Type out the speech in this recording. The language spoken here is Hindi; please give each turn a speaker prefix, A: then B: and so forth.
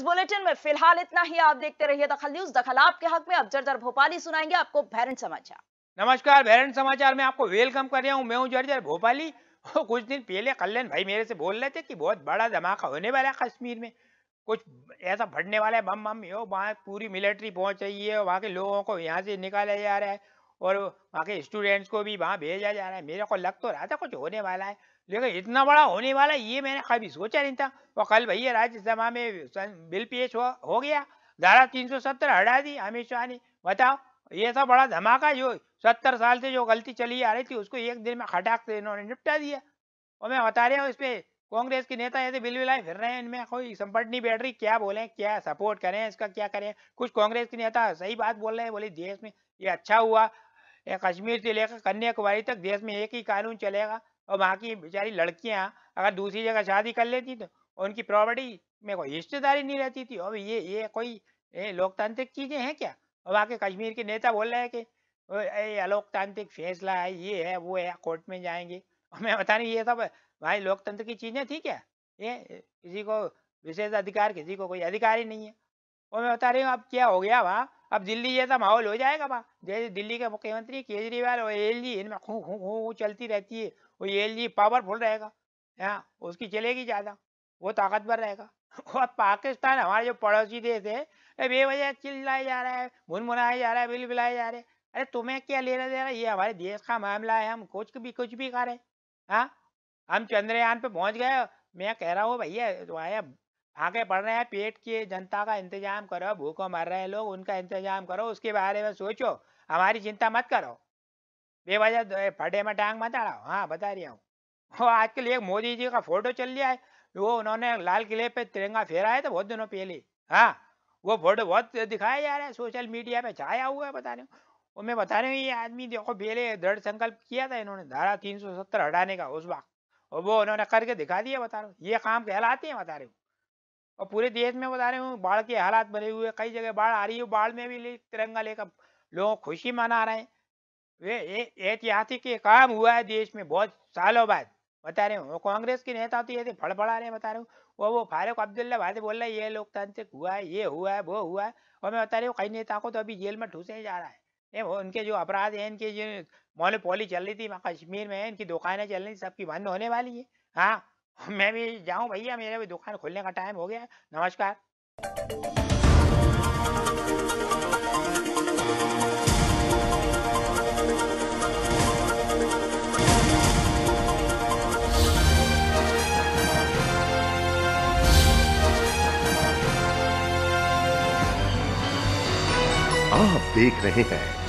A: इस बुलेटिन में फिलहाल इतना ही आप देखते रहिए दखल न्यूज दखल आपके हक में अब जर्जर भोपाली सुनाएंगे आपको भैरन समाचार नमस्कार भैरन समाचार में आपको वेलकम कर रहा हूँ मैं हूँ जर्जर भोपाली और कुछ दिन पहले कल्याण भाई मेरे से बोल रहे थे कि बहुत बड़ा धमाका होने वाला है कश्मीर में कुछ ऐसा भरने वाला है बम बम यो वहाँ पूरी मिलिट्री पहुंच रही है वहाँ के लोगों को यहाँ से निकाला जा रहा है और वहाँ के स्टूडेंट्स को भी वहाँ भेजा जा रहा है मेरे को लग तो रहा था कुछ होने वाला है लेकिन इतना बड़ा होने वाला ये मैंने कभी सोचा नहीं था और कल भैया राज्यसभा में बिल पेश हो, हो गया धारा 370 हटा दी अमित शाह ने बताओ ये था बड़ा धमाका जो सत्तर साल से जो गलती चली आ रही थी उसको एक दिन में खटाक से इन्होंने निपटा दिया और मैं बता रहा हूँ पर कांग्रेस के नेता ऐसे बिल बिलाए फिर रहे हैं इनमें कोई संपट नहीं बैठ रही क्या बोले क्या सपोर्ट करें इसका क्या करें कुछ कांग्रेस के नेता सही बात बोल रहे हैं बोले देश में ये अच्छा हुआ कश्मीर से लेकर कन्याकुमारी तक देश में एक ही कानून चलेगा और वहाँ की बेचारी लड़कियाँ अगर दूसरी जगह शादी कर लेती तो उनकी प्रॉपर्टी में कोई रिश्तेदारी नहीं रहती थी और ये ये कोई लोकतांत्रिक चीज़ें हैं क्या और वहाँ के कश्मीर के नेता बोल रहे हैं कि अलोकतांत्रिक फैसला है ये है वो है कोर्ट में जाएंगे और मैं बता नहीं ये सब भाई लोकतंत्र की चीज़ें थी क्या ये किसी को विशेष अधिकार किसी को कोई अधिकार ही नहीं है और मैं बता रही हूँ अब क्या हो गया वहाँ अब दिल्ली जैसा माहौल हो जाएगा वहाँ जैसे दिल्ली के मुख्यमंत्री केजरीवाल और एल जी इनमें खूँ खूँ खूँ चलती रहती है वो एल जी पावरफुल रहेगा हाँ उसकी चलेगी ज़्यादा वो ताकतवर रहेगा और पाकिस्तान हमारे जो पड़ोसी देश है बेवजह चिल्लाया जा रहा है भुनभुनाया जा रहा है बिल बिलाए जा रहे हैं अरे तुम्हें क्या लेना देना ये हमारे देश का मामला है हम कुछ भी कुछ भी करें हाँ हम चंद्रयान पे पहुँच गए मैं कह रहा हूँ भैया तुम्हारे आगे बढ़ रहे हैं पेट की जनता का इंतजाम करो भूखों मर रहे हैं लोग उनका इंतजाम करो उसके बारे में सोचो हमारी चिंता मत करो बेवजह फटे में टांग मत अड़ाओ हाँ बता रही हूँ वो आजकल एक मोदी जी का फोटो चल लिया है वो उन्होंने लाल किले पे तिरंगा फेरा है तो बहुत दिनों पहले हाँ वो फोटो बहुत दिखाया जा रहा है सोशल मीडिया पे छाया हुआ है बता रहे हूँ मैं बता रही हूँ ये आदमी देखो पहले दृढ़ संकल्प किया था इन्होंने धारा तीन सौ सत्तर हटाने का उस वक्त और वो उन्होंने करके दिखा दिया बता रहा हूँ ये काम कहलाते हैं बता रहे हूँ और पूरे देश में बता रहे हूँ बाढ़ के हालात बने हुए कई जगह बाढ़ आ रही है बाढ़ में भी तिरंगा लेकर लोग खुशी मना रहे हैं वे ऐतिहासिक काम हुआ है देश में बहुत सालों बाद बता रहे हूँ कांग्रेस के नेता तो ऐसे फड़फड़ा रहे हैं बता रहे हूँ वो वो फारूक अब्दुल्ला भाई बोल रहे ये लोकतांत्रिक हुआ है ये हुआ है वो हुआ है और मैं बता रही हूँ कई नेताओं को तो अभी जेल में ठूसे जा रहा है ये उनके जो अपराध हैं इनके जो मोनोपोली चल रही थी कश्मीर में इनकी दुकानें चल रही थी सबकी बंद होने वाली है हाँ मैं भी जाऊं भैया मेरा भी दुकान खोलने का टाइम हो गया नमस्कार आप देख रहे हैं